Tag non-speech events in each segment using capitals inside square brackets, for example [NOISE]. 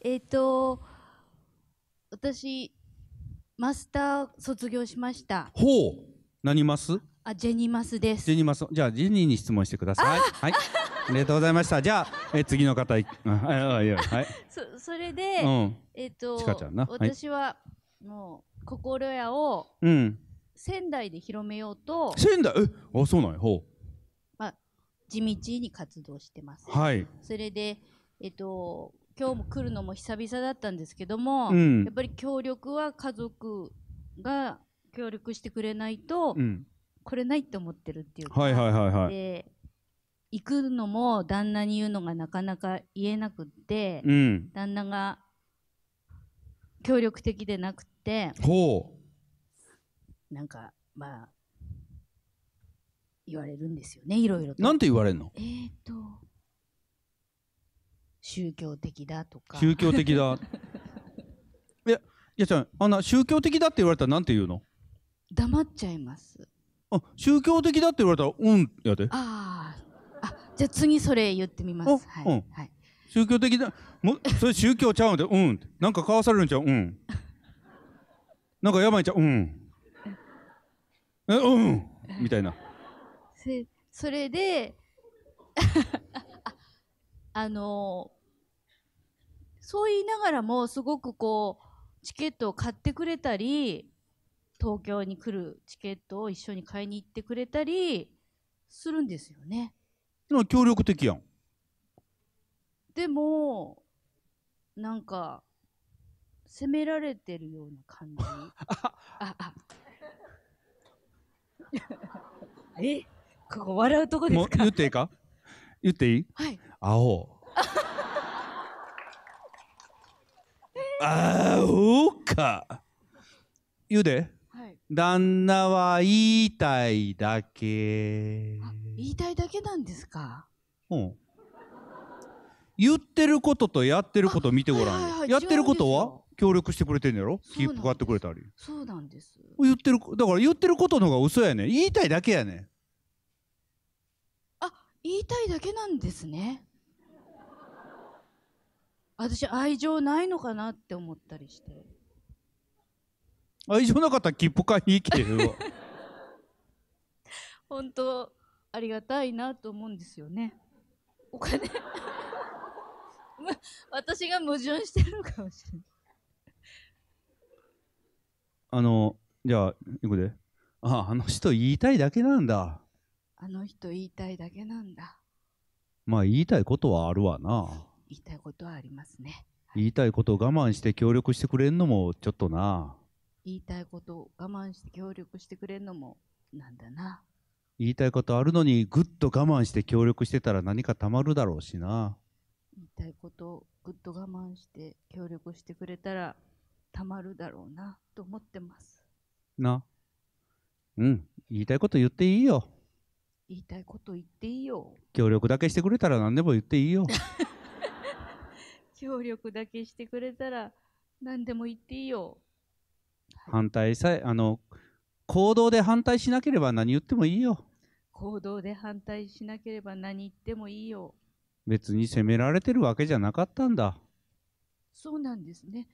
えっ、ー、と私マスター卒業しましたほう何ますあジェニマスですジェニマスじゃあジェニーに質問してください [LAUGHS] はいありがとうございましたじゃあえ次の方いああいやはいそそれで、うん、えっ、とちかちゃんな私は、もう心屋を、うん、仙台で広めようと仙台えあそうなんやほうまあ地道に活動してますはいそれでえっ、と今日も来るのも久々だったんですけども、うん、やっぱり協力は家族が協力してくれないと、来れないと思ってるっていうか、はいはいはいはい、で行くのも旦那に言うのがなかなか言えなくって、うん、旦那が協力的でなくてほうなんかまあ言われるんですよねいろいろと。なんて言われるのえっ、ー、と宗教的だとか宗教的だ [LAUGHS] いやいやちゃんあんな宗教的だって言われたらなんて言うの黙っちゃいますあ宗教的だって言われたらうんやでああじゃあ次それ言ってみますはい、うんはい、宗教的だもそれ宗教ちゃうんでうんなんかかわされるんちゃううんなんかやばいちゃううんえうんみたいなそれで [LAUGHS] あのそう言いながらもすごくこうチケットを買ってくれたり東京に来るチケットを一緒に買いに行ってくれたりするんですよね。協力的やん。でもなんか責められてるような感じ。ああえここ笑うとこですか言っていいか言っていいはい。あうか言うで、はい、旦那は言いたいだけ言いたいだけなんですかうん言ってることとやってること見てごらん、はいはいはい、やってることは協力してくれてんやろ切符買ってくれたりそうなんです言ってるだから言ってることの方が嘘やね言いたいだけやねあ言いたいだけなんですね私愛情ないのかなって思ったりして愛情なかったら切符買いにきてるわ本当ありがたいなと思うんですよねお金 [LAUGHS] 私が矛盾してるのかもしれないあのじゃあ行くであああの人言いたいだけなんだあの人言いたいだけなんだまあ言いたいことはあるわな言いたいことはありますね。言いたいことを我慢して協力してくれるのもちょっとな。言いたいことを我慢して協力してくれるのもなんだな。言いたいことあるのにぐっと我慢して協力してたら何かたまるだろうしな。言いたいことをぐっと我慢して協力してくれたらたまるだろうなと思ってます。な。うん、言いたいこと言っていいよ。言いたいこと言っていいよ。協力だけしてくれたら何でも言っていいよ。[LAUGHS] 協力だけしてくれたら何でも言っていいよ。反対さえあの行動で反対しなければ何言ってもいいよ。行動で反対しなければ何言ってもいいよ。別に責められてるわけじゃなかったんだ。そうなんですね。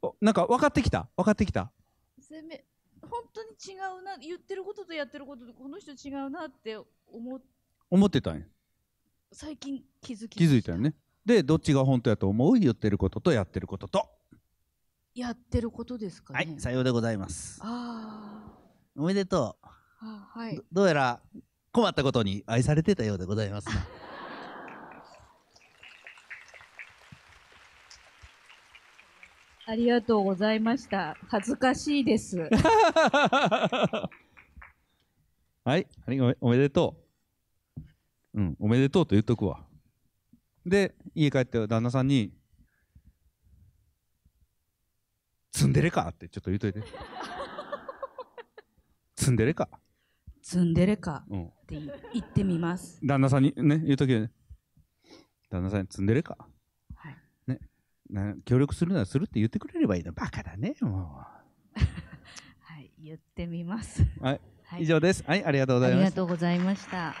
お [LAUGHS] なんか分かってきた分かってきた責め本当に違うな言ってることとやってることとこの人違うなって思っ思ってたんや最近気づき気づいたよねでどっちが本当やと思う言ってることとやってることとやってることですかねはいさようでございますああおめでとうあはいどどうやら困ったことに愛されてたようでございますな [LAUGHS] ありがとうございました。恥ずかしいです。[LAUGHS] はい、ありおめでとう。うん、おめでとうと言っとくわ。で、家帰って旦那さんに、ツンデレかってちょっと言っといて。ツンデレか。ツンデレかって言ってみます。旦那さんにね、言うときはね、旦那さんにツンデレか。はい。ね、協力するならするって言ってくれればいいの。バカだね、もう。[LAUGHS] はい、言ってみます。はい、はい、以上です。はい、ありがとうございました。ありがとうございました。